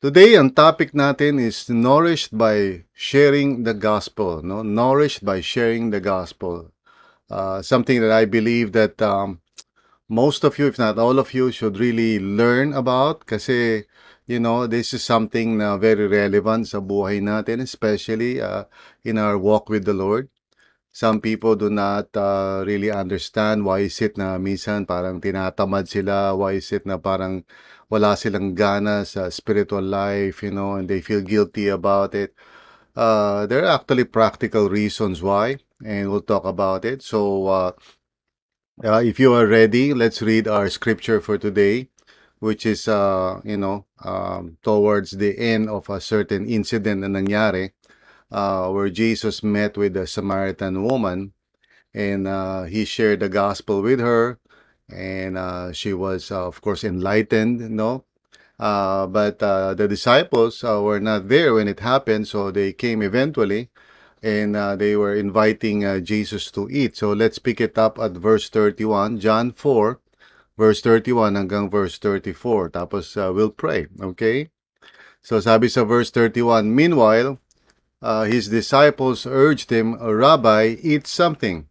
Today, ang topic natin is nourished by sharing the gospel. No, nourished by sharing the gospel. Uh, something that I believe that um, most of you, if not all of you, should really learn about. Kasi, you know, this is something na very relevant sa buhay natin, especially uh, in our walk with the Lord. Some people do not uh, really understand why is it na minsan parang tinatamad sila, why is it na parang wala silang gana sa spiritual life, you know, and they feel guilty about it. Uh, there are actually practical reasons why, and we'll talk about it. So, uh, uh, if you are ready, let's read our scripture for today, which is, uh, you know, um, towards the end of a certain incident na nangyari uh, where Jesus met with a Samaritan woman and uh, he shared the gospel with her and uh, she was uh, of course enlightened no uh, but uh, the disciples uh, were not there when it happened so they came eventually and uh, they were inviting uh, jesus to eat so let's pick it up at verse 31 john 4 verse 31 hanggang verse 34 tapos uh, we'll pray okay so sabi sa verse 31 meanwhile uh, his disciples urged him rabbi eat something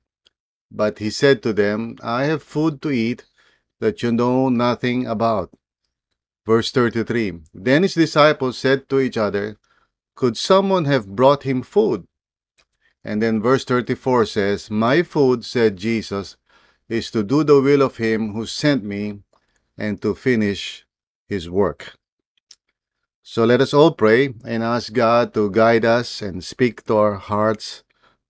But he said to them, I have food to eat that you know nothing about. Verse 33 Then his disciples said to each other, Could someone have brought him food? And then verse 34 says, My food, said Jesus, is to do the will of him who sent me and to finish his work. So let us all pray and ask God to guide us and speak to our hearts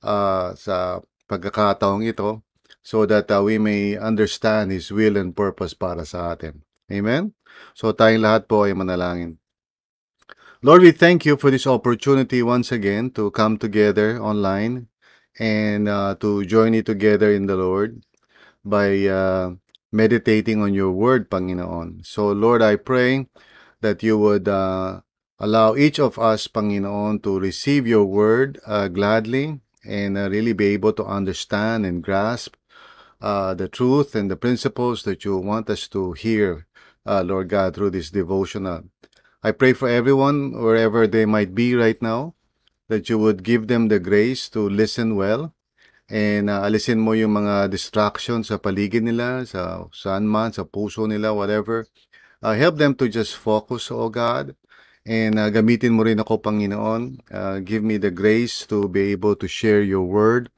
uh, sa pagkakataong ito so that uh, we may understand His will and purpose para sa atin. Amen? So tayong lahat po ay manalangin. Lord, we thank you for this opportunity once again to come together online and uh, to join you together in the Lord by uh, meditating on your word, Panginoon. So Lord, I pray that you would uh, allow each of us, Panginoon, to receive your word uh, gladly and uh, really be able to understand and grasp uh, the truth and the principles that you want us to hear, uh, Lord God, through this devotional. I pray for everyone, wherever they might be right now, that you would give them the grace to listen well and uh, alisin mo yung mga distractions sa paligid nila, sa saan man, sa puso nila, whatever. Uh, help them to just focus, O God, And uh, gamitin mo rin ako, Panginoon. Uh, give me the grace to be able to share your word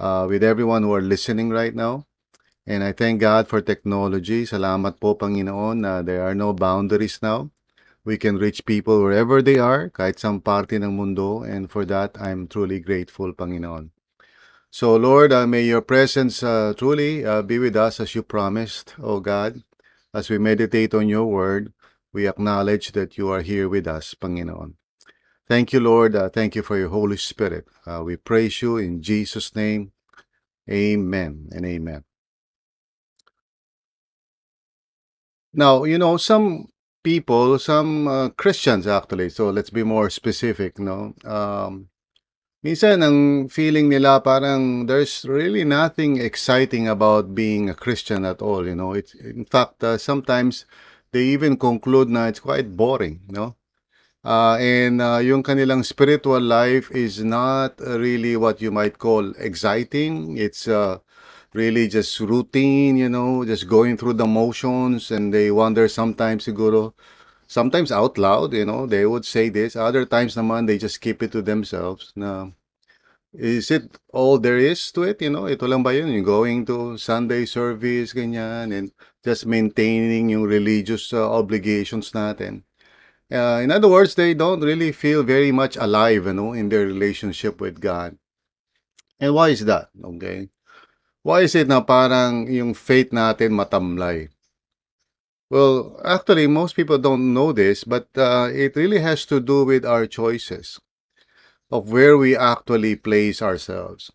uh, with everyone who are listening right now. And I thank God for technology. Salamat po, Panginoon, na uh, there are no boundaries now. We can reach people wherever they are, kahit sa parte ng mundo. And for that, I'm truly grateful, Panginoon. So, Lord, uh, may your presence uh, truly uh, be with us as you promised, O God, as we meditate on your word. We acknowledge that you are here with us, Panginoon. Thank you, Lord. Uh, thank you for your Holy Spirit. Uh, we praise you in Jesus' name. Amen and amen. Now, you know, some people, some uh, Christians actually, so let's be more specific, no? Um, minsan, ang feeling nila parang there's really nothing exciting about being a Christian at all, you know? It's, in fact, uh, sometimes they even conclude na it's quite boring, no? Uh, and uh, yung kanilang spiritual life is not really what you might call exciting. It's uh, really just routine, you know, just going through the motions. And they wonder sometimes, siguro, sometimes out loud, you know, they would say this. Other times naman, they just keep it to themselves na, is it all there is to it? You know, ito lang ba yun? You're going to Sunday service, ganyan, and just maintaining yung religious uh, obligations natin. Uh, in other words, they don't really feel very much alive, you know, in their relationship with God. And why is that? Okay? Why is it na parang yung faith natin matamlay? Well, actually, most people don't know this, but uh, it really has to do with our choices of where we actually place ourselves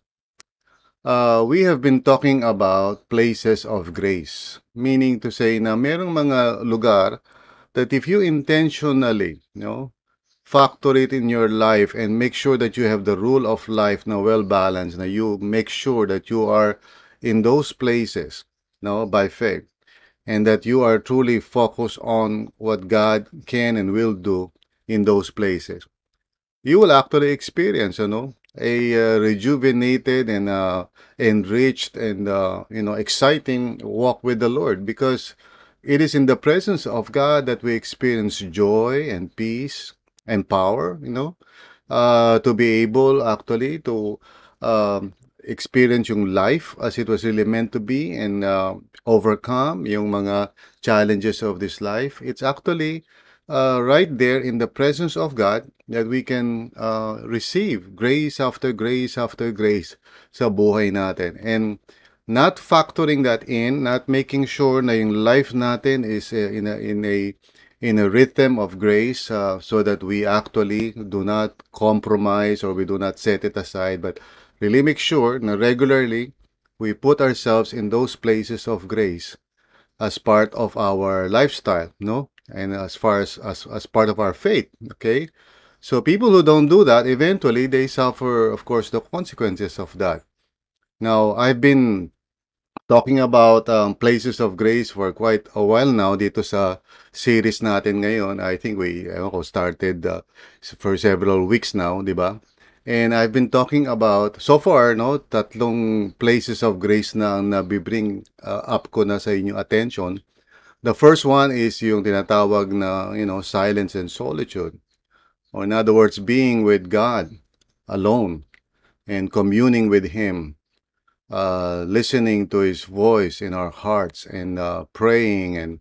uh, we have been talking about places of grace. Meaning to say na merong mga lugar that if you intentionally, you know, factor it in your life and make sure that you have the rule of life na well-balanced, na you make sure that you are in those places, no, by faith, and that you are truly focused on what God can and will do in those places. You will actually experience, you know, a uh, rejuvenated and uh, enriched and uh, you know exciting walk with the Lord because it is in the presence of God that we experience joy and peace and power you know uh, to be able actually to um, experience yung life as it was really meant to be and uh, overcome yung mga challenges of this life it's actually uh, right there in the presence of God that we can uh, receive grace after grace after grace sa buhay natin. And not factoring that in, not making sure na yung life natin is uh, in a, in a in a rhythm of grace uh, so that we actually do not compromise or we do not set it aside but really make sure na regularly we put ourselves in those places of grace as part of our lifestyle no and as far as, as, as part of our faith, okay? So people who don't do that, eventually they suffer, of course, the consequences of that. Now, I've been talking about um, places of grace for quite a while now dito sa series natin ngayon. I think we ako, started uh, for several weeks now, di ba? And I've been talking about, so far, no, tatlong places of grace na nabibring uh, up ko na sa inyong attention. The first one is yung tinatawag na, you know, silence and solitude. Or in other words, being with God alone and communing with Him, uh, listening to His voice in our hearts and uh, praying and,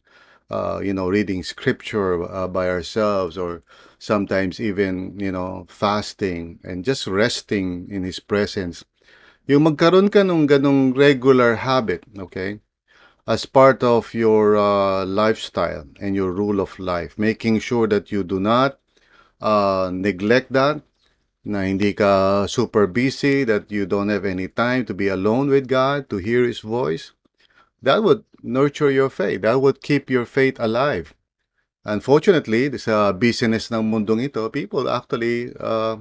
uh, you know, reading scripture uh, by ourselves or sometimes even, you know, fasting and just resting in His presence. Yung magkaroon ka nung ganong regular habit, okay? as part of your uh, lifestyle and your rule of life. Making sure that you do not uh, neglect that, na hindi ka super busy, that you don't have any time to be alone with God, to hear His voice. That would nurture your faith. That would keep your faith alive. Unfortunately, sa business ng mundong ito, people actually uh,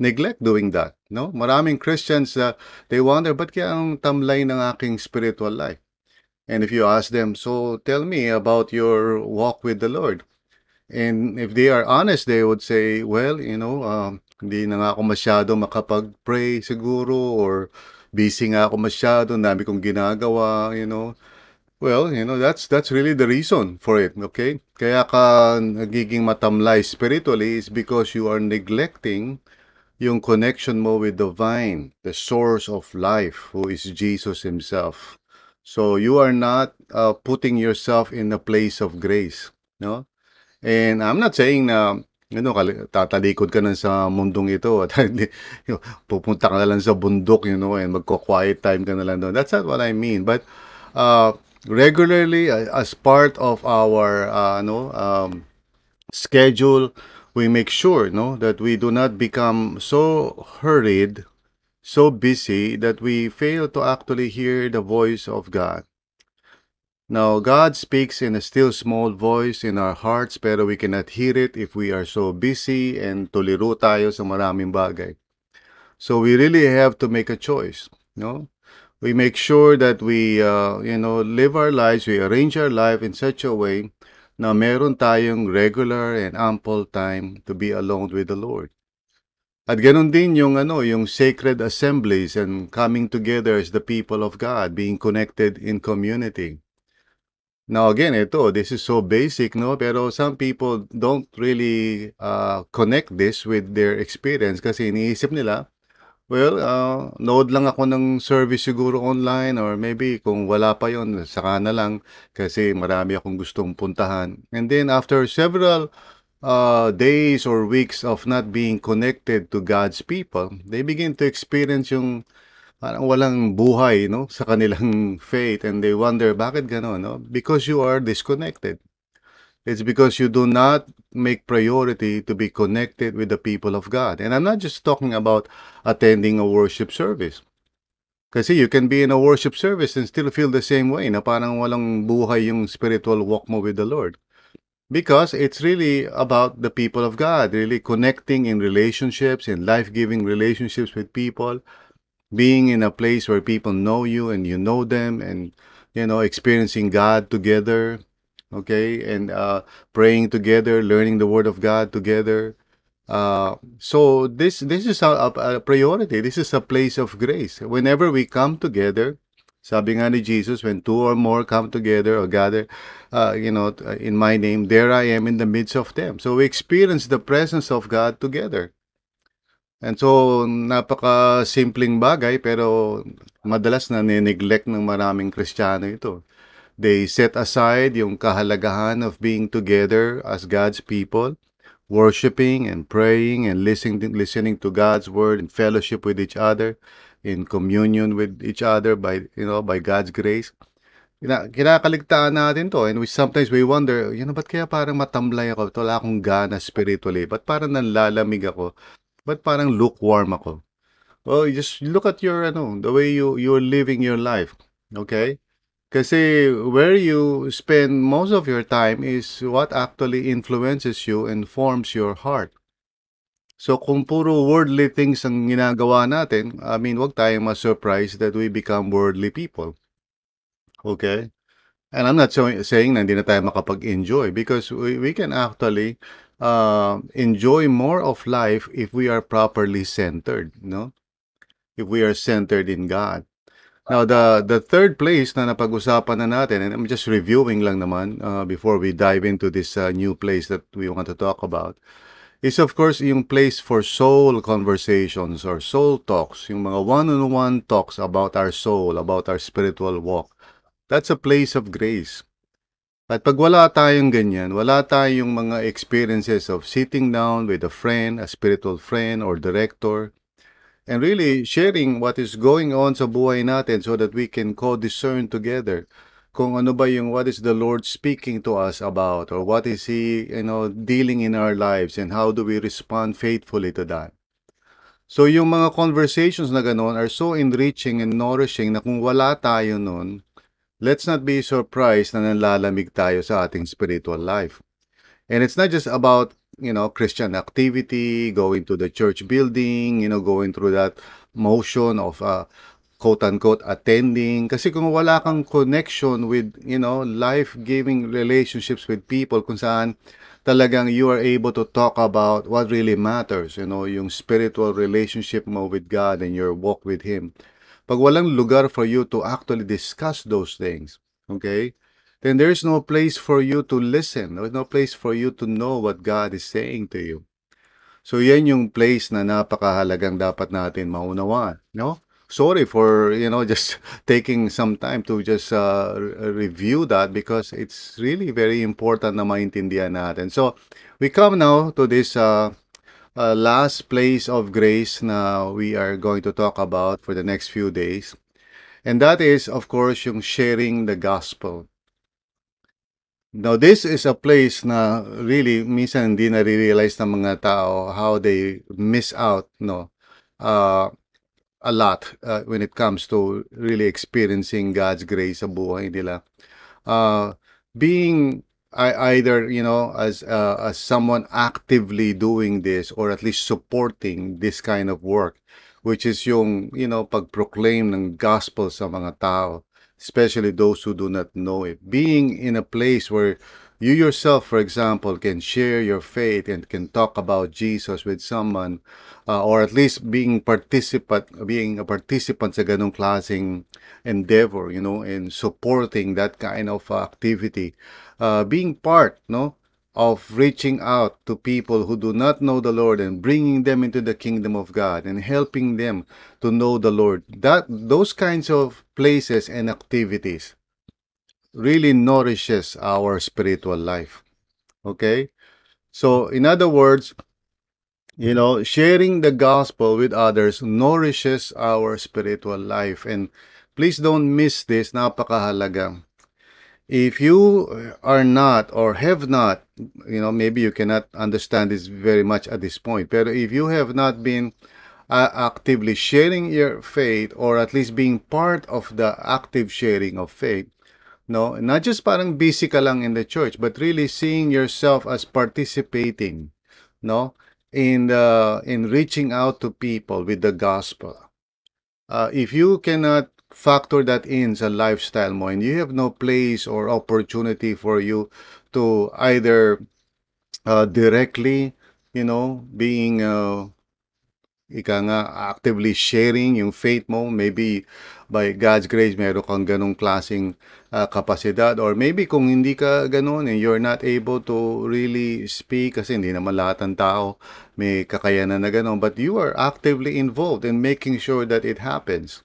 neglect doing that. No? Maraming Christians, uh, they wonder, ba't kaya ang tamlay ng aking spiritual life? And if you ask them, so tell me about your walk with the Lord. And if they are honest, they would say, well, you know, um, hindi na nga ako masyado makapag-pray siguro or busy nga ako masyado, nami kong ginagawa, you know. Well, you know, that's that's really the reason for it, okay? Kaya ka nagiging matamlay spiritually is because you are neglecting yung connection mo with the vine, the source of life, who is Jesus Himself. So you are not uh, putting yourself in a place of grace, no? And I'm not saying na you know, tatalikod ka na sa mundong ito at pupunta ka na lang sa bundok, you know, and magko-quiet time ka na lang doon. That's not what I mean. But uh, regularly, uh, as part of our, uh, no, um, schedule, we make sure, no, that we do not become so hurried so busy that we fail to actually hear the voice of God. Now, God speaks in a still small voice in our hearts pero we cannot hear it if we are so busy and tuliro tayo sa maraming bagay. So we really have to make a choice, no? We make sure that we, uh, you know, live our lives, we arrange our life in such a way na meron tayong regular and ample time to be alone with the Lord. At ganun din yung ano, yung sacred assemblies and coming together as the people of God, being connected in community. Now again, ito, this is so basic, no? Pero some people don't really uh, connect this with their experience kasi iniisip nila, well, uh, load lang ako ng service siguro online or maybe kung wala pa yon saka na lang kasi marami akong gustong puntahan. And then after several uh, days or weeks of not being connected to God's people, they begin to experience yung parang walang buhay no sa kanilang faith and they wonder bakit gano'n no because you are disconnected it's because you do not make priority to be connected with the people of God and i'm not just talking about attending a worship service kasi you can be in a worship service and still feel the same way na parang walang buhay yung spiritual walk mo with the Lord because it's really about the people of God, really connecting in relationships, in life giving relationships with people, being in a place where people know you and you know them, and you know, experiencing God together, okay, and uh, praying together, learning the Word of God together. Uh, so this this is a, a priority. This is a place of grace. Whenever we come together, sabi nga ni Jesus, when two or more come together or gather, uh, you know, in my name, there I am in the midst of them. So we experience the presence of God together. And so, napaka-simpleng bagay pero madalas na nineglect ng maraming Kristiyano ito. They set aside yung kahalagahan of being together as God's people, worshiping and praying and listening listening to God's word and fellowship with each other, in communion with each other by you know by God's grace kina, kinakaligtaan natin to and we sometimes we wonder, you know, ba't kaya parang matamlay ako? Wala akong gana spiritually. Ba't parang nanlalamig ako? but parang lukewarm ako? Well, just look at your, ano, the way you, you're living your life. Okay? Kasi where you spend most of your time is what actually influences you and forms your heart. So kung puro worldly things ang ginagawa natin, I mean, wag tayong ma-surprise that we become worldly people. Okay? And I'm not so, saying na hindi na tayo makapag-enjoy because we, we can actually uh, enjoy more of life if we are properly centered, no? If we are centered in God. Now, the, the third place na napag-usapan na natin, and I'm just reviewing lang naman uh, before we dive into this uh, new place that we want to talk about, is of course yung place for soul conversations or soul talks, yung mga one-on-one -on -one talks about our soul, about our spiritual walk. That's a place of grace. At pag wala tayong ganyan, wala tayong mga experiences of sitting down with a friend, a spiritual friend or director, and really sharing what is going on sa buhay natin so that we can co-discern together kung ano ba yung what is the Lord speaking to us about or what is He, you know, dealing in our lives and how do we respond faithfully to that. So yung mga conversations na ganoon are so enriching and nourishing na kung wala tayo noon, let's not be surprised na nanlalamig tayo sa ating spiritual life. And it's not just about, you know, Christian activity, going to the church building, you know, going through that motion of uh, quote-unquote attending. Kasi kung wala kang connection with, you know, life-giving relationships with people kung saan talagang you are able to talk about what really matters, you know, yung spiritual relationship mo with God and your walk with Him pag walang lugar for you to actually discuss those things, okay? Then there is no place for you to listen. There is no place for you to know what God is saying to you. So yan yung place na napakahalagang dapat natin maunawaan, no? Sorry for, you know, just taking some time to just uh, review that because it's really very important na maintindihan natin. So, we come now to this uh, uh, last place of grace na we are going to talk about for the next few days. And that is, of course, yung sharing the gospel. Now, this is a place na really minsan hindi nare-realize ng mga tao how they miss out, no? Uh, a lot uh, when it comes to really experiencing God's grace sa buhay nila. Uh, being I, either you know as uh, as someone actively doing this or at least supporting this kind of work which is yung you know pagproclaim ng gospel sa mga tao especially those who do not know it being in a place where You yourself, for example, can share your faith and can talk about Jesus with someone uh, or at least being participant being a participant sa ganung klaseng endeavor, you know, and supporting that kind of uh, activity. Uh, being part, no, of reaching out to people who do not know the Lord and bringing them into the kingdom of God and helping them to know the Lord. That those kinds of places and activities really nourishes our spiritual life. Okay? So, in other words, you know, sharing the gospel with others nourishes our spiritual life. And please don't miss this, napakahalaga. If you are not or have not, you know, maybe you cannot understand this very much at this point, but if you have not been uh, actively sharing your faith or at least being part of the active sharing of faith, no? Not just parang busy ka lang in the church, but really seeing yourself as participating, no? In the in reaching out to people with the gospel. Uh, if you cannot factor that in sa lifestyle mo and you have no place or opportunity for you to either uh, directly, you know, being uh, ika nga actively sharing yung faith mo, maybe by God's grace, meron kang ganong klaseng uh, kapasidad. Or maybe kung hindi ka ganun and eh, you're not able to really speak kasi hindi naman lahat ng tao may kakayanan na ganun. But you are actively involved in making sure that it happens.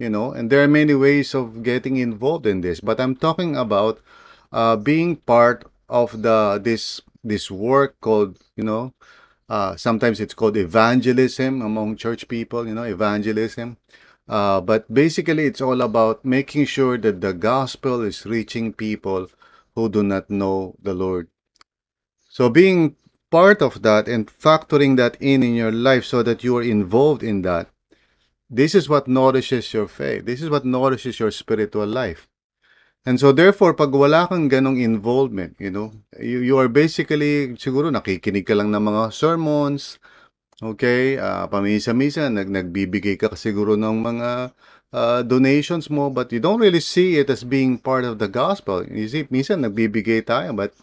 You know, and there are many ways of getting involved in this. But I'm talking about uh, being part of the this this work called, you know, uh, sometimes it's called evangelism among church people, you know, evangelism. Uh, but basically, it's all about making sure that the gospel is reaching people who do not know the Lord. So, being part of that and factoring that in in your life so that you are involved in that, this is what nourishes your faith. This is what nourishes your spiritual life. And so therefore, pag wala kang ganong involvement, you know, you, you are basically, siguro nakikinig ka lang ng mga sermons, Okay, uh, ah, pamisa-misa, nag nagbibigay ka siguro ng mga uh, donations mo but you don't really see it as being part of the gospel. You see, minsan nagbibigay tayo but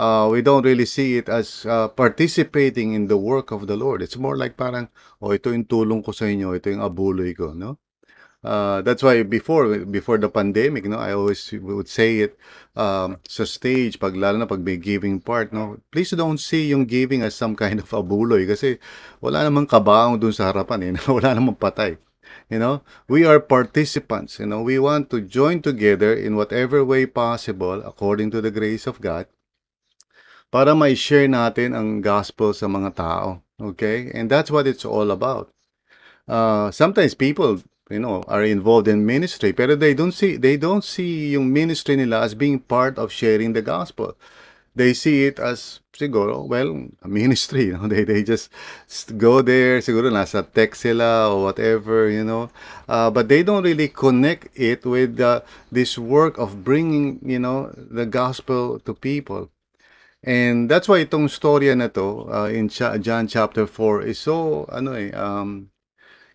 uh, we don't really see it as uh, participating in the work of the Lord. It's more like parang, oh, ito yung tulong ko sa inyo, ito yung abuloy ko, no? Uh, that's why before before the pandemic, no, I always would say it um, sa stage, pag lalo na pag may giving part, no, please don't see yung giving as some kind of abuloy kasi wala namang kabaong dun sa harapan, eh, wala namang patay. You know, we are participants. You know, we want to join together in whatever way possible according to the grace of God para may share natin ang gospel sa mga tao. Okay? And that's what it's all about. Uh, sometimes people you know are involved in ministry but they don't see they don't see yung ministry nila as being part of sharing the gospel they see it as siguro well a ministry you know they they just go there siguro nasa tech sila or whatever you know uh, but they don't really connect it with uh, this work of bringing you know the gospel to people and that's why itong storya na to uh, in John chapter 4 is so ano eh um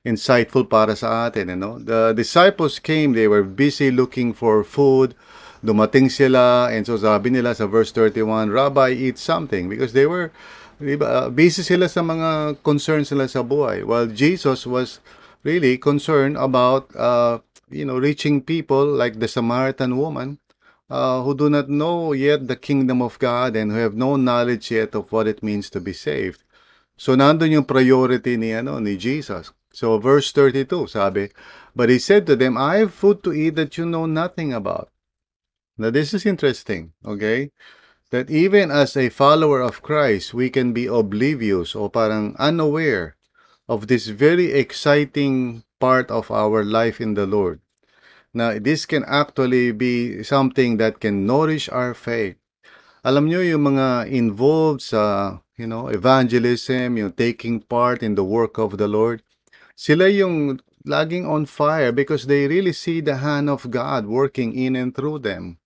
insightful para sa atin. Ano? The disciples came, they were busy looking for food. Dumating sila, and so sabi nila sa verse 31, Rabbi, eat something. Because they were diba, busy sila sa mga concerns nila sa buhay. While Jesus was really concerned about uh, you know reaching people like the Samaritan woman uh, who do not know yet the kingdom of God and who have no knowledge yet of what it means to be saved. So nandun yung priority ni ano ni Jesus. So verse 32 sabi, But he said to them, I have food to eat that you know nothing about. Now this is interesting, okay? That even as a follower of Christ, we can be oblivious o parang unaware of this very exciting part of our life in the Lord. Now, this can actually be something that can nourish our faith. Alam nyo, yung mga involved sa, you know, evangelism, yung taking part in the work of the Lord, sila yung laging on fire because they really see the hand of God working in and through them.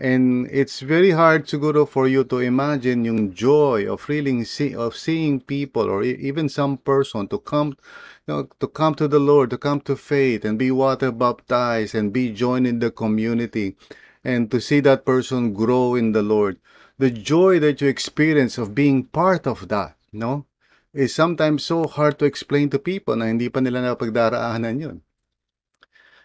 And it's very hard siguro for you to imagine yung joy of really see, of seeing people or even some person to come you know, to come to the Lord, to come to faith and be water baptized and be joined in the community and to see that person grow in the Lord. The joy that you experience of being part of that, you no? Know? is sometimes so hard to explain to people na hindi pa nila napagdaraanan yun.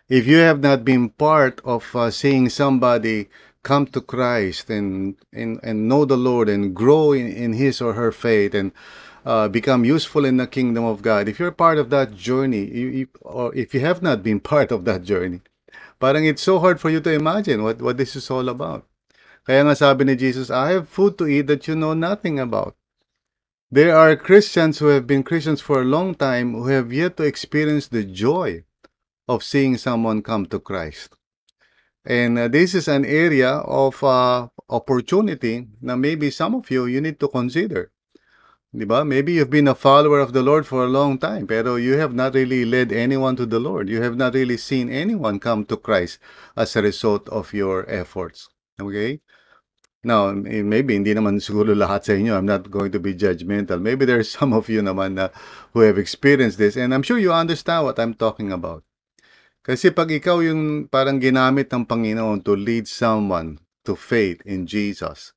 If you have not been part of uh, seeing somebody come to Christ and, and, and know the Lord and grow in, in his or her faith and uh, become useful in the kingdom of God, if you're part of that journey, you, you, or if you have not been part of that journey, parang it's so hard for you to imagine what, what this is all about. Kaya nga sabi ni Jesus, I have food to eat that you know nothing about. There are Christians who have been Christians for a long time who have yet to experience the joy of seeing someone come to Christ. And uh, this is an area of uh, opportunity that maybe some of you, you need to consider. Diba? Maybe you've been a follower of the Lord for a long time, pero you have not really led anyone to the Lord. You have not really seen anyone come to Christ as a result of your efforts. Okay? Now, eh, maybe hindi naman siguro lahat sa inyo. I'm not going to be judgmental. Maybe there's some of you naman na who have experienced this and I'm sure you understand what I'm talking about. Kasi pag ikaw yung parang ginamit ng Panginoon to lead someone to faith in Jesus,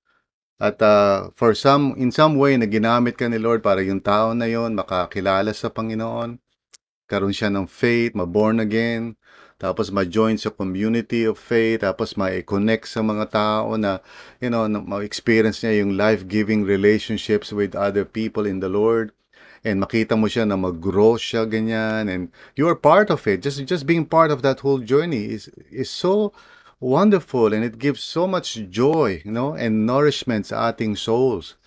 at uh, for some, in some way, na ginamit ka ni Lord para yung tao na yon makakilala sa Panginoon, karoon siya ng faith, maborn again, tapos ma-join sa community of faith, tapos ma-connect sa mga tao na, you know, ma-experience niya yung life-giving relationships with other people in the Lord and makita mo siya na mag-grow siya ganyan and you are part of it just just being part of that whole journey is is so wonderful and it gives so much joy you know and nourishment sa ating souls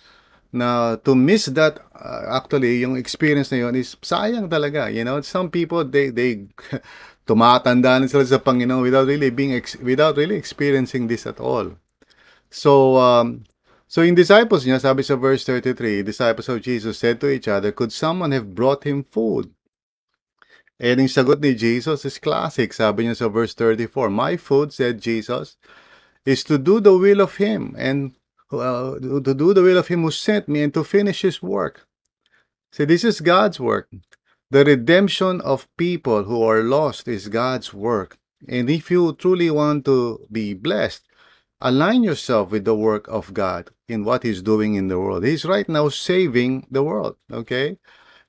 na to miss that uh, actually yung experience na yun is sayang talaga you know some people they they tumatanda na sila sa Panginoon without really being ex- without really experiencing this at all so um so in disciples niya sabi sa verse 33 disciples of Jesus said to each other could someone have brought him food And yung sagot ni Jesus is classic. Sabi niya sa verse 34, My food, said Jesus, is to do the will of Him and well, to do the will of him who sent me and to finish his work. See, this is God's work. The redemption of people who are lost is God's work. And if you truly want to be blessed, align yourself with the work of God in what He's doing in the world. He's right now saving the world, okay?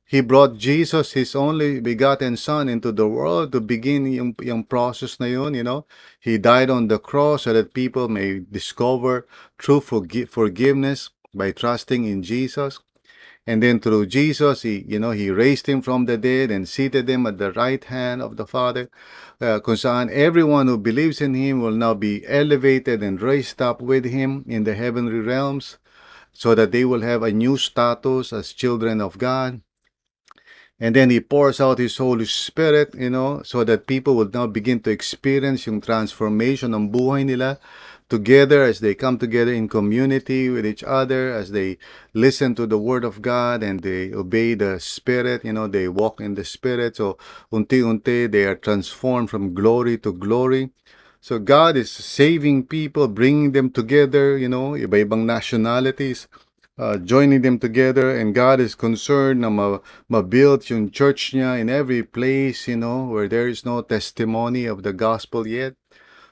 He brought Jesus, His only begotten Son, into the world to begin yung, yung process na yun, you know. He died on the cross so that people may discover true forgi forgiveness by trusting in Jesus. And then through Jesus, he, you know, he raised him from the dead and seated him at the right hand of the Father. Uh, everyone who believes in him will now be elevated and raised up with him in the heavenly realms so that they will have a new status as children of God. And then He pours out His Holy Spirit, you know, so that people will now begin to experience yung transformation ng buhay nila together as they come together in community with each other, as they listen to the Word of God and they obey the Spirit, you know, they walk in the Spirit. So, unti-unti, they are transformed from glory to glory. So God is saving people, bringing them together, you know, iba-ibang nationalities uh, joining them together and God is concerned na ma build yung church niya in every place, you know, where there is no testimony of the gospel yet.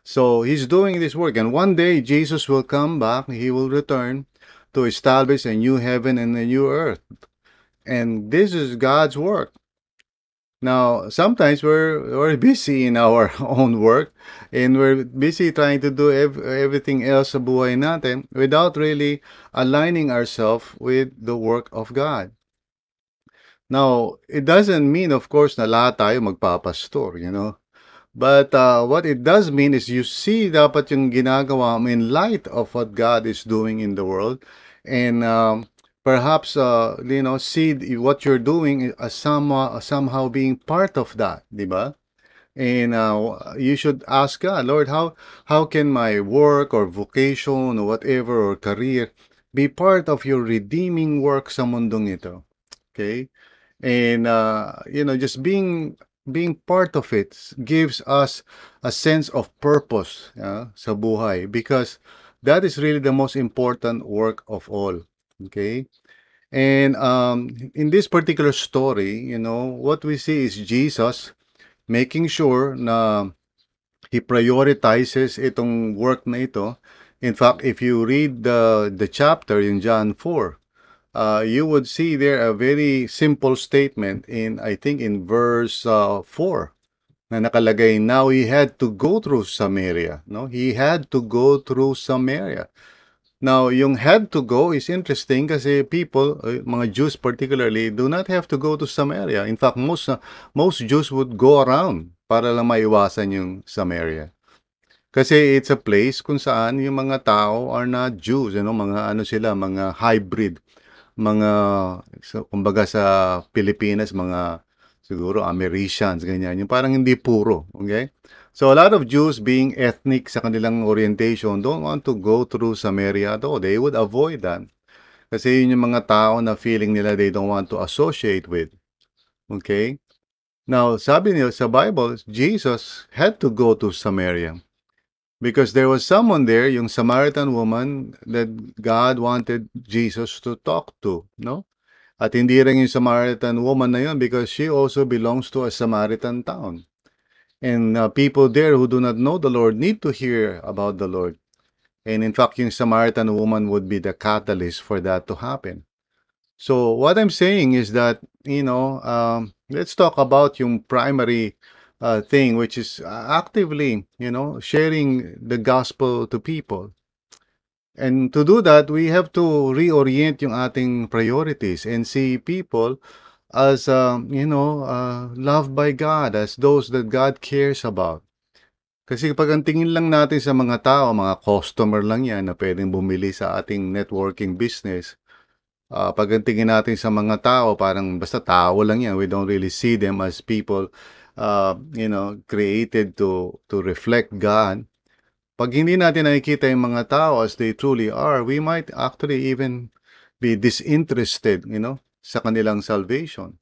So he's doing this work and one day Jesus will come back, he will return to establish a new heaven and a new earth. And this is God's work. Now, sometimes we're, we're busy in our own work and we're busy trying to do ev- everything else sa buhay natin without really aligning ourselves with the work of God. Now, it doesn't mean, of course, na lahat tayo magpapastor, you know. But uh, what it does mean is you see dapat yung ginagawa mo in light of what God is doing in the world. And um, perhaps uh, you know see what you're doing as some uh, somehow being part of that di ba and uh, you should ask God Lord how how can my work or vocation or whatever or career be part of your redeeming work sa mundong ito okay and uh, you know just being being part of it gives us a sense of purpose uh, sa buhay because that is really the most important work of all Okay? And um, in this particular story, you know, what we see is Jesus making sure na he prioritizes itong work na ito. In fact, if you read the, the chapter in John 4, uh, you would see there a very simple statement in, I think, in verse uh, 4 na nakalagay, now he had to go through Samaria. No? He had to go through Samaria. Now, yung had to go is interesting kasi people, uh, mga Jews particularly, do not have to go to Samaria. In fact, most uh, most Jews would go around para lang maiwasan yung Samaria. Kasi it's a place kung saan yung mga tao are not Jews, you know, mga ano sila, mga hybrid, mga kumbaga sa Pilipinas, mga siguro Americans, ganyan. Yung parang hindi puro, okay? So a lot of Jews being ethnic sa kanilang orientation don't want to go through Samaria though. They would avoid that. Kasi yun yung mga tao na feeling nila they don't want to associate with. Okay? Now, sabi niya sa Bible, Jesus had to go to Samaria. Because there was someone there, yung Samaritan woman, that God wanted Jesus to talk to, no? At hindi rin yung Samaritan woman na yun because she also belongs to a Samaritan town. And uh, people there who do not know the Lord need to hear about the Lord. And in fact, yung Samaritan woman would be the catalyst for that to happen. So what I'm saying is that, you know, um, let's talk about yung primary uh, thing, which is uh, actively, you know, sharing the gospel to people. And to do that, we have to reorient yung ating priorities and see people as, um, you know, uh, loved by God, as those that God cares about. Kasi pag ang tingin lang natin sa mga tao, mga customer lang yan na pwedeng bumili sa ating networking business, uh, pag ang tingin natin sa mga tao, parang basta tao lang yan. We don't really see them as people, uh, you know, created to, to reflect God pag hindi natin nakikita yung mga tao as they truly are, we might actually even be disinterested, you know, sa kanilang salvation.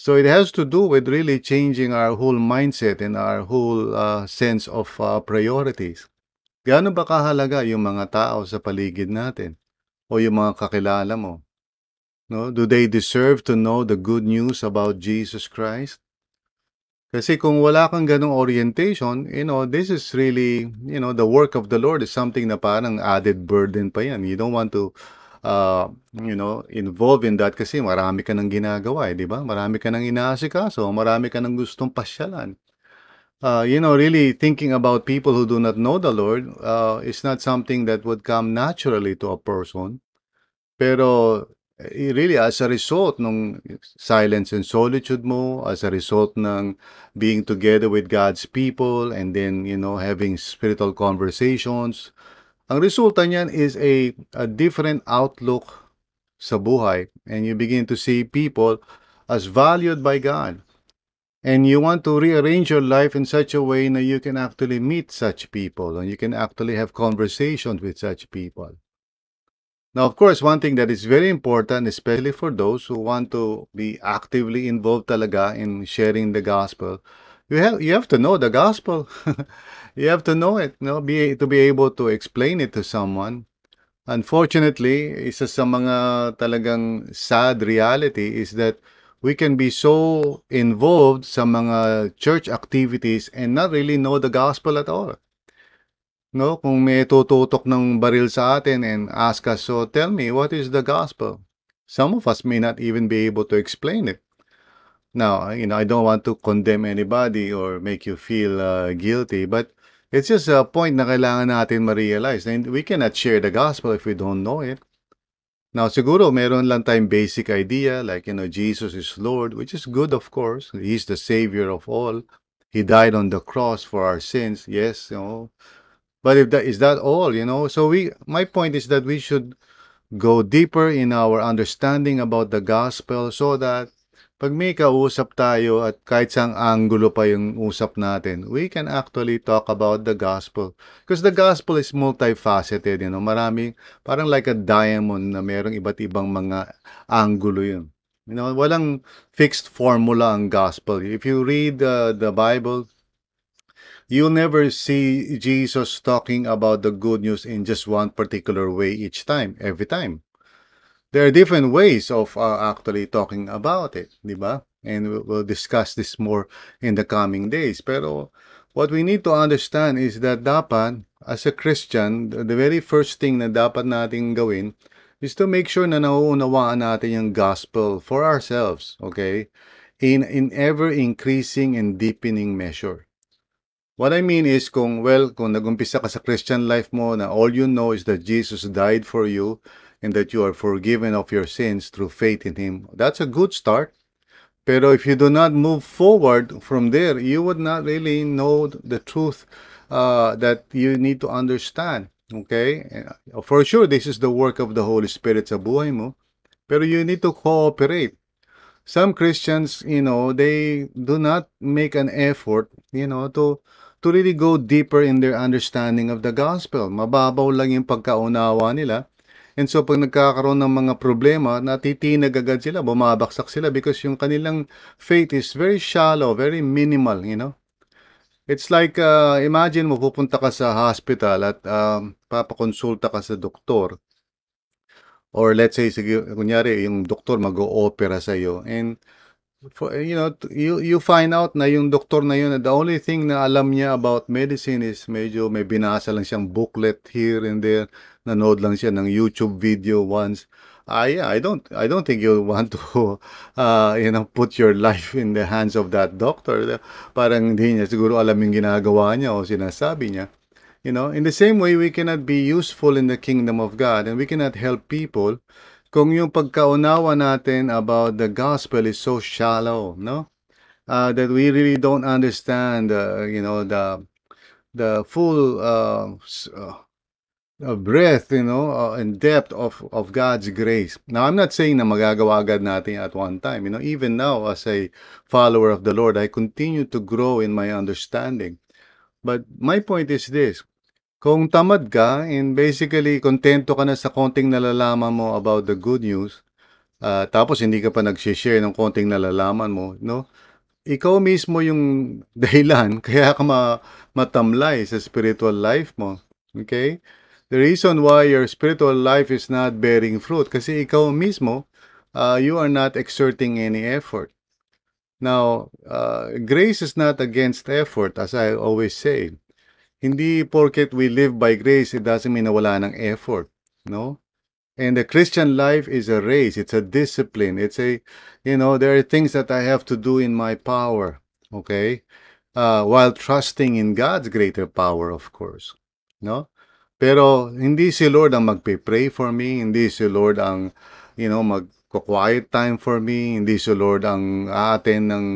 So it has to do with really changing our whole mindset and our whole uh, sense of uh, priorities. Gaano ba kahalaga yung mga tao sa paligid natin o yung mga kakilala mo? No, do they deserve to know the good news about Jesus Christ? Kasi kung wala kang ganong orientation, you know, this is really, you know, the work of the Lord is something na parang added burden pa yan. You don't want to, uh, you know, involve in that kasi marami ka nang ginagawa, eh, di ba? Marami ka nang inaasikaso, marami ka nang gustong pasyalan. Uh, you know, really thinking about people who do not know the Lord uh, is not something that would come naturally to a person. Pero eh, really as a result ng silence and solitude mo, as a result ng being together with God's people and then, you know, having spiritual conversations, ang resulta niyan is a, a different outlook sa buhay and you begin to see people as valued by God. And you want to rearrange your life in such a way na you can actually meet such people and you can actually have conversations with such people. Now, of course, one thing that is very important, especially for those who want to be actively involved talaga in sharing the gospel, you have you have to know the gospel. you have to know it, you know, be to be able to explain it to someone. Unfortunately, isa sa mga talagang sad reality is that we can be so involved sa mga church activities and not really know the gospel at all. No, kung may tututok ng baril sa atin and ask us, so tell me, what is the gospel? Some of us may not even be able to explain it. Now, you know, I don't want to condemn anybody or make you feel uh, guilty, but it's just a point na kailangan natin ma-realize. And we cannot share the gospel if we don't know it. Now, siguro meron lang tayong basic idea like, you know, Jesus is Lord, which is good, of course. He's the Savior of all. He died on the cross for our sins. Yes, you know, But if that is that all, you know, so we my point is that we should go deeper in our understanding about the gospel so that pag may kausap tayo at kahit sang angulo pa yung usap natin, we can actually talk about the gospel. Because the gospel is multifaceted, you know, maraming, parang like a diamond na merong iba't ibang mga angulo yun. You know, walang fixed formula ang gospel. If you read uh, the Bible, you never see Jesus talking about the good news in just one particular way each time, every time. There are different ways of uh, actually talking about it, di ba? And we'll discuss this more in the coming days. Pero what we need to understand is that dapat, as a Christian, the very first thing na dapat natin gawin is to make sure na nauunawaan natin yung gospel for ourselves, okay? In, in ever-increasing and deepening measure. What I mean is kung, well, kung nagumpisa ka sa Christian life mo na all you know is that Jesus died for you and that you are forgiven of your sins through faith in Him, that's a good start. Pero if you do not move forward from there, you would not really know the truth uh, that you need to understand. Okay? Uh, for sure, this is the work of the Holy Spirit sa buhay mo. Pero you need to cooperate some Christians, you know, they do not make an effort, you know, to to really go deeper in their understanding of the gospel. Mababaw lang yung pagkaunawa nila. And so pag nagkakaroon ng mga problema, natitinag agad sila, bumabaksak sila because yung kanilang faith is very shallow, very minimal, you know. It's like, uh, imagine mo pupunta ka sa hospital at uh, papakonsulta ka sa doktor. Or let's say, sige, kunyari, yung doktor mag oopera opera sa'yo. And for, eh, you know, you, you find out na yung doktor na yun, eh, the only thing na alam niya about medicine is medyo may binasa lang siyang booklet here and there, nanood lang siya ng YouTube video once. Uh, yeah, I don't, I don't think you want to, uh, you know, put your life in the hands of that doctor. Parang hindi niya siguro alam yung ginagawa niya o sinasabi niya. You know, in the same way, we cannot be useful in the kingdom of God and we cannot help people kung yung pagkaunawa natin about the gospel is so shallow, no? Uh, that we really don't understand, uh, you know, the the full uh, uh, uh, breadth, you know, uh, and depth of of God's grace. Now, I'm not saying na magagawa agad natin at one time. You know, even now as a follower of the Lord, I continue to grow in my understanding. But my point is this: kung tamad ka and basically kontento ka na sa konting nalalaman mo about the good news, uh, tapos hindi ka pa nag-share ng konting nalalaman mo, no? Ikaw mismo yung dahilan kaya ka ma- matamlay sa spiritual life mo. Okay? The reason why your spiritual life is not bearing fruit kasi ikaw mismo uh, you are not exerting any effort. Now, uh, grace is not against effort as I always say. Hindi porket we live by grace, it doesn't mean na wala ng effort. No? And the Christian life is a race. It's a discipline. It's a, you know, there are things that I have to do in my power. Okay? Uh, while trusting in God's greater power, of course. No? Pero hindi si Lord ang magpe-pray for me. Hindi si Lord ang, you know, mag quiet time for me. Hindi si Lord ang aaten ng,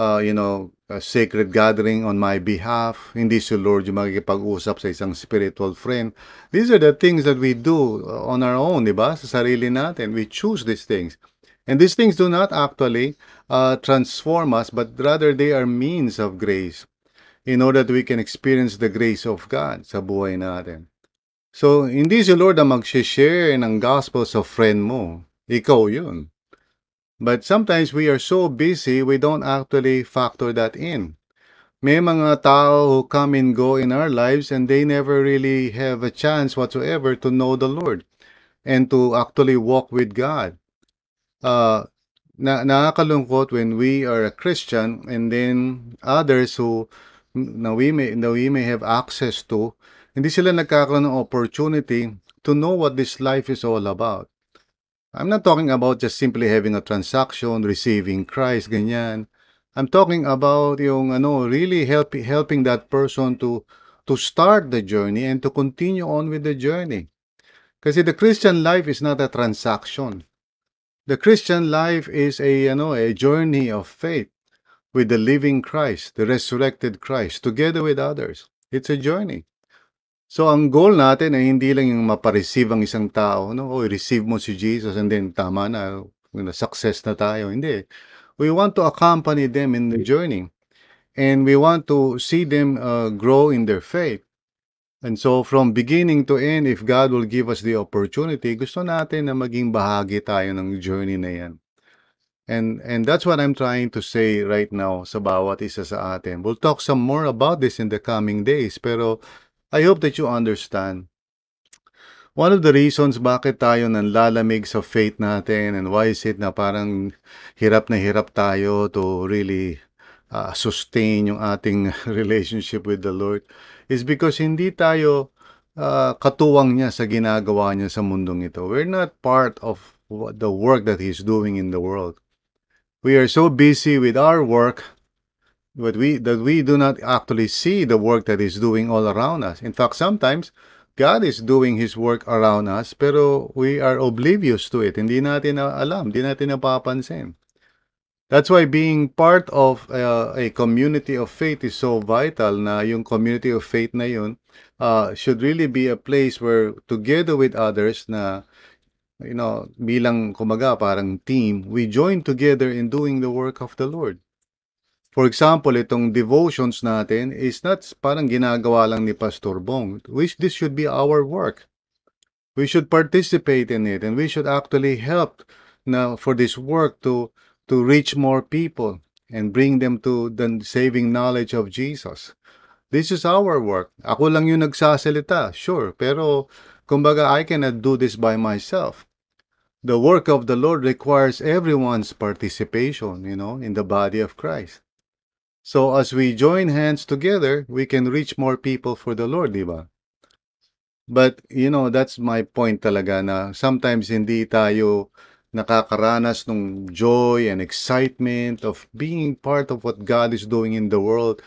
uh, you know, a sacred gathering on my behalf, hindi si Lord yung makikipag-usap sa isang spiritual friend. These are the things that we do uh, on our own, di ba? Sa sarili natin, we choose these things. And these things do not actually uh, transform us, but rather they are means of grace in order that we can experience the grace of God sa buhay natin. So, hindi si Lord ang mag-share ng gospel sa friend mo. Ikaw yun. But sometimes we are so busy, we don't actually factor that in. May mga tao who come and go in our lives and they never really have a chance whatsoever to know the Lord and to actually walk with God. Uh, na nakakalungkot when we are a Christian and then others who na we may, na we may have access to, hindi sila nagkakaroon ng opportunity to know what this life is all about. I'm not talking about just simply having a transaction, receiving Christ, ganyan. I'm talking about yung ano, really help, helping that person to to start the journey and to continue on with the journey. Kasi the Christian life is not a transaction. The Christian life is a ano, a journey of faith with the living Christ, the resurrected Christ, together with others. It's a journey. So ang goal natin ay hindi lang yung mapareceive ang isang tao, no? O receive mo si Jesus and then tama na, na success na tayo. Hindi. We want to accompany them in the journey. And we want to see them uh, grow in their faith. And so from beginning to end, if God will give us the opportunity, gusto natin na maging bahagi tayo ng journey na yan. And, and that's what I'm trying to say right now sa bawat isa sa atin. We'll talk some more about this in the coming days. Pero I hope that you understand. One of the reasons bakit tayo nanlalamig sa faith natin and why is it na parang hirap na hirap tayo to really uh, sustain yung ating relationship with the Lord is because hindi tayo uh, katuwang niya sa ginagawa niya sa mundong ito. We're not part of the work that He's doing in the world. We are so busy with our work but we that we do not actually see the work that is doing all around us. In fact, sometimes God is doing His work around us, pero we are oblivious to it. Hindi natin alam, hindi natin napapansin. That's why being part of uh, a community of faith is so vital na yung community of faith na yun uh, should really be a place where together with others na you know bilang kumaga parang team we join together in doing the work of the Lord For example, itong devotions natin is not parang ginagawa lang ni Pastor Bong, which this should be our work. We should participate in it and we should actually help na for this work to to reach more people and bring them to the saving knowledge of Jesus. This is our work. Ako lang yung nagsasalita, sure, pero kumbaga I cannot do this by myself. The work of the Lord requires everyone's participation, you know, in the body of Christ. So as we join hands together, we can reach more people for the Lord, di ba? But, you know, that's my point talaga na sometimes hindi tayo nakakaranas ng joy and excitement of being part of what God is doing in the world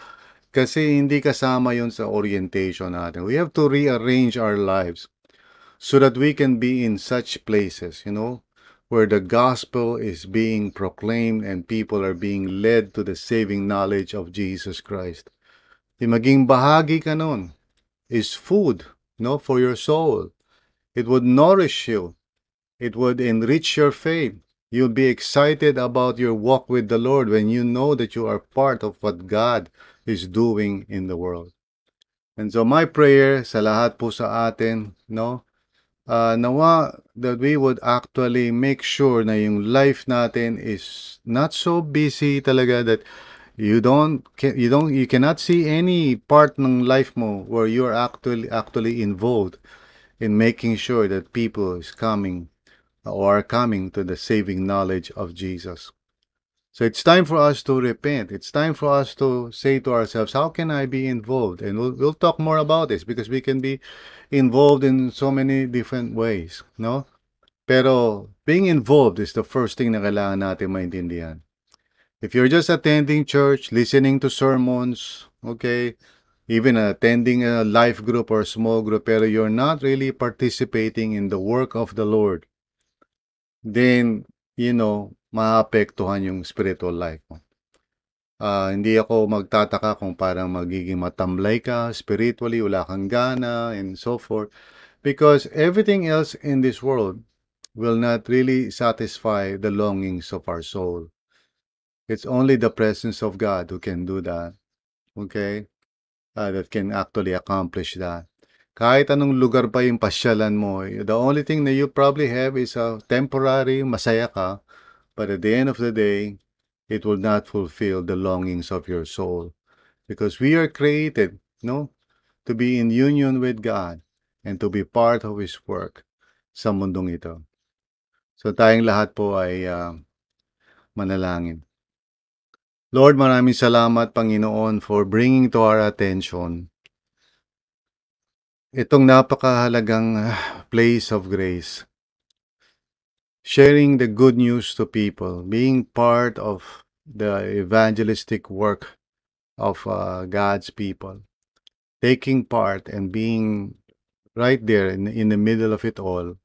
kasi hindi kasama yon sa orientation natin. We have to rearrange our lives so that we can be in such places, you know where the gospel is being proclaimed and people are being led to the saving knowledge of Jesus Christ. Di maging bahagi ka nun is food no, for your soul. It would nourish you. It would enrich your faith. You'll be excited about your walk with the Lord when you know that you are part of what God is doing in the world. And so my prayer sa lahat po sa atin, no, uh, nawa that we would actually make sure na yung life natin is not so busy talaga that you don't you don't you cannot see any part ng life mo where you're actually actually involved in making sure that people is coming or are coming to the saving knowledge of Jesus. So it's time for us to repent. It's time for us to say to ourselves, how can I be involved? And we'll, we'll talk more about this because we can be involved in so many different ways, no? Pero being involved is the first thing na kailangan natin maintindihan. If you're just attending church, listening to sermons, okay, even attending a life group or small group, pero you're not really participating in the work of the Lord, then, you know, maapektuhan yung spiritual life mo. Ah, hindi ako magtataka kung parang magiging matamlay ka spiritually, wala kang gana, and so forth. Because everything else in this world will not really satisfy the longings of our soul. It's only the presence of God who can do that. Okay? Uh, that can actually accomplish that. Kahit anong lugar pa yung pasyalan mo, the only thing that you probably have is a temporary masaya ka, but at the end of the day, it will not fulfill the longings of your soul. Because we are created, no, to be in union with God and to be part of His work sa mundong ito. So tayong lahat po ay uh, manalangin. Lord, maraming salamat Panginoon for bringing to our attention itong napakahalagang ah, place of grace. Sharing the good news to people, being part of the evangelistic work of uh, God's people, taking part and being right there in, in the middle of it all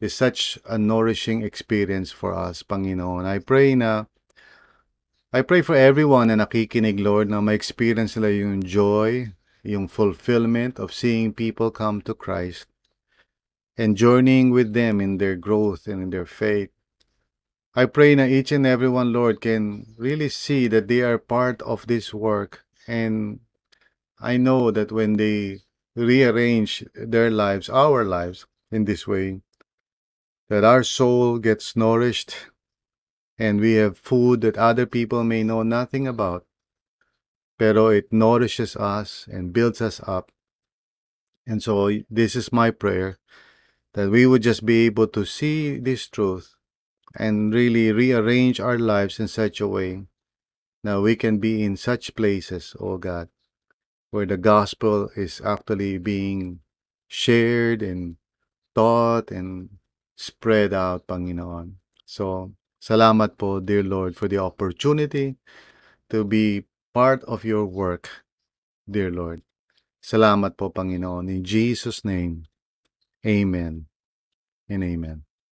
is such a nourishing experience for us, Panginoon. I pray na I pray for everyone na nakikinig, Lord, na may experience nila yung joy, yung fulfillment of seeing people come to Christ and journeying with them in their growth and in their faith I pray that each and everyone, Lord, can really see that they are part of this work. And I know that when they rearrange their lives, our lives, in this way, that our soul gets nourished and we have food that other people may know nothing about. Pero it nourishes us and builds us up. And so this is my prayer that we would just be able to see this truth and really rearrange our lives in such a way that we can be in such places, O oh God, where the gospel is actually being shared and taught and spread out, Panginoon. So, salamat po, dear Lord, for the opportunity to be part of your work, dear Lord. Salamat po, Panginoon. In Jesus' name, Amen and Amen.